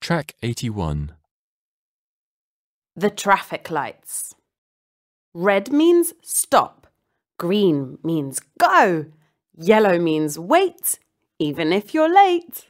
Track 81. The traffic lights. Red means stop, green means go, yellow means wait, even if you're late.